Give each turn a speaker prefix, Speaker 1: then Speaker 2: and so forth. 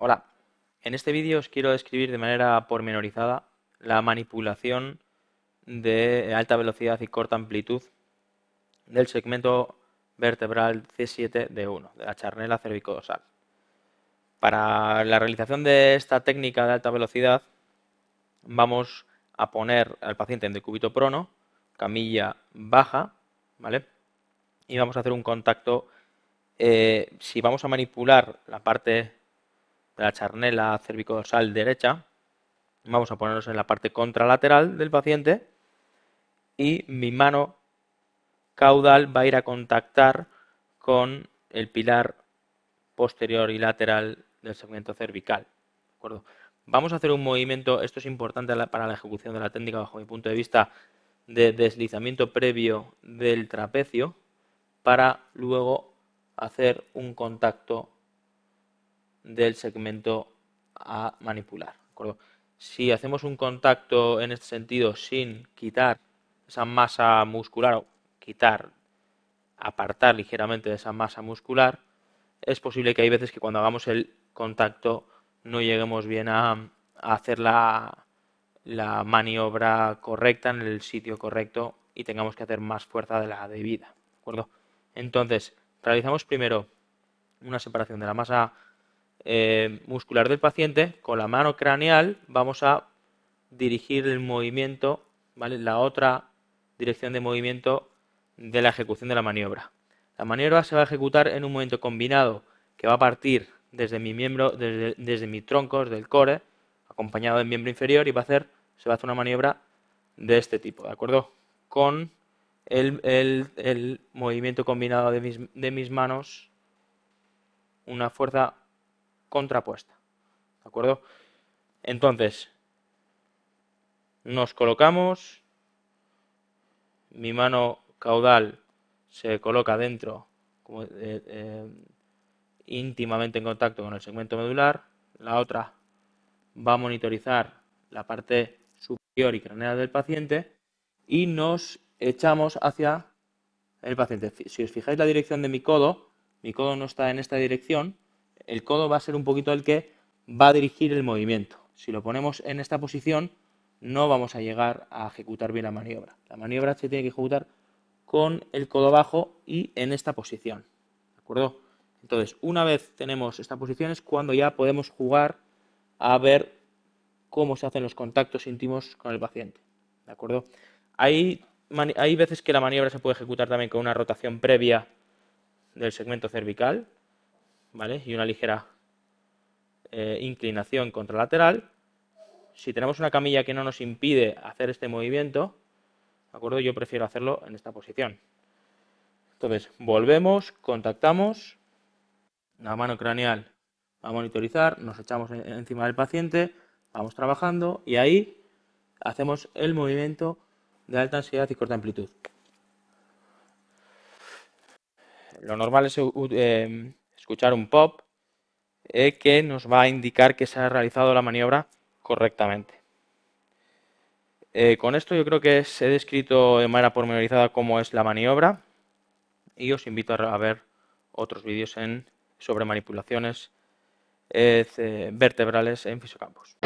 Speaker 1: Hola, en este vídeo os quiero describir de manera pormenorizada la manipulación de alta velocidad y corta amplitud del segmento vertebral C7D1, de la charnela cervicodosal. Para la realización de esta técnica de alta velocidad vamos a poner al paciente en decúbito prono, camilla baja, ¿vale? Y vamos a hacer un contacto. Eh, si vamos a manipular la parte de la charnela cervicodorsal derecha. Vamos a ponernos en la parte contralateral del paciente y mi mano caudal va a ir a contactar con el pilar posterior y lateral del segmento cervical. acuerdo? Vamos a hacer un movimiento, esto es importante para la ejecución de la técnica bajo mi punto de vista, de deslizamiento previo del trapecio para luego hacer un contacto del segmento a manipular. Si hacemos un contacto en este sentido sin quitar esa masa muscular o quitar, apartar ligeramente de esa masa muscular, es posible que hay veces que cuando hagamos el contacto no lleguemos bien a, hacer la, maniobra correcta en el sitio correcto y tengamos que hacer más fuerza de la debida. acuerdo? Entonces, realizamos primero una separación de la masa eh, muscular del paciente, con la mano craneal vamos a dirigir el movimiento, la otra dirección de movimiento de la ejecución de la maniobra. La maniobra se va a ejecutar en un movimiento combinado que va a partir desde mi miembro, desde, mi tronco, desde el core, acompañado del miembro inferior y va a hacer, se va a hacer una maniobra de este tipo, ¿de acuerdo? Con el, movimiento combinado de mis, de mis manos, una fuerza contrapuesta. ¿De acuerdo? Entonces, nos colocamos, mi mano caudal se coloca dentro, eh, eh, íntimamente en contacto con el segmento medular, la otra va a monitorizar la parte superior y craneal del paciente y nos echamos hacia el paciente. Si os fijáis la dirección de mi codo, mi codo no está en esta dirección, el codo va a ser un poquito el que va a dirigir el movimiento. Si lo ponemos en esta posición, no vamos a llegar a ejecutar bien la maniobra. La maniobra se tiene que ejecutar con el codo bajo y en esta posición. ¿De acuerdo? Entonces, una vez tenemos esta posición es cuando ya podemos jugar a ver cómo se hacen los contactos íntimos con el paciente. ¿De acuerdo? hay veces que la maniobra se puede ejecutar también con una rotación previa del segmento cervical, y una ligera eh, inclinación contralateral. Si tenemos una camilla que no nos impide hacer este movimiento, ¿de acuerdo? Yo prefiero hacerlo en esta posición. Entonces, volvemos, contactamos, la mano craneal a monitorizar, nos echamos encima del paciente, vamos trabajando y ahí hacemos el movimiento de alta ansiedad y corta amplitud. Lo normal es eh, escuchar un pop eh, que nos va a indicar que se ha realizado la maniobra correctamente. Eh, con esto yo creo que se he descrito de manera pormenorizada cómo es la maniobra y os invito a ver otros vídeos sobre manipulaciones eh, vertebrales en Fisiocampus.